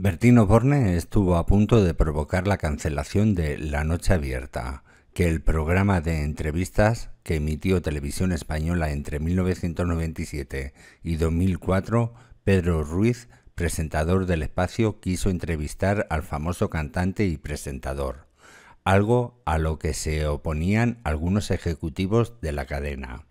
Bertino Borne estuvo a punto de provocar la cancelación de La Noche Abierta, que el programa de entrevistas que emitió Televisión Española entre 1997 y 2004, Pedro Ruiz, presentador del espacio, quiso entrevistar al famoso cantante y presentador algo a lo que se oponían algunos ejecutivos de la cadena.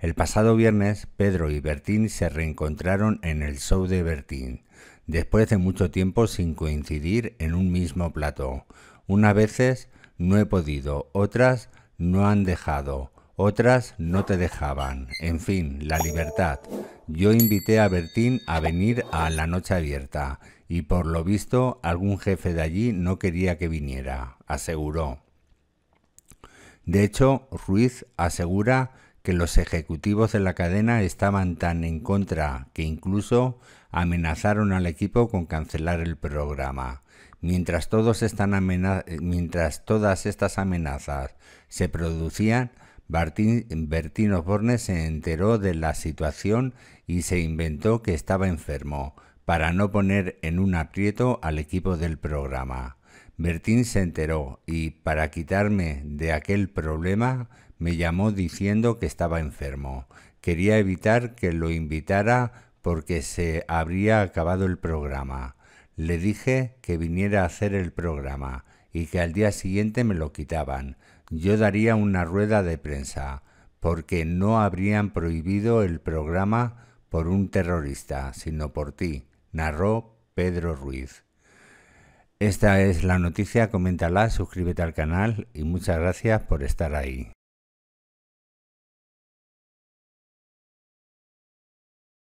El pasado viernes, Pedro y Bertín se reencontraron en el show de Bertín, después de mucho tiempo sin coincidir en un mismo plato. Unas veces no he podido, otras no han dejado, otras no te dejaban. En fin, la libertad. Yo invité a Bertín a venir a la noche abierta y por lo visto algún jefe de allí no quería que viniera, aseguró. De hecho, Ruiz asegura que los ejecutivos de la cadena estaban tan en contra que incluso amenazaron al equipo con cancelar el programa. Mientras, todas estas amenazas se producían, Bertino Bertín se enteró de la situación y se inventó que estaba enfermo para no poner en un aprieto al equipo del programa. Bertín se enteró y, para quitarme de aquel problema, me llamó diciendo que estaba enfermo. Quería evitar que lo invitara porque se habría acabado el programa. Le dije que viniera a hacer el programa y que al día siguiente me lo quitaban. Yo daría una rueda de prensa, porque no habrían prohibido el programa por un terrorista, sino por ti narró Pedro Ruiz. Esta es la noticia, coméntala, suscríbete al canal y muchas gracias por estar ahí.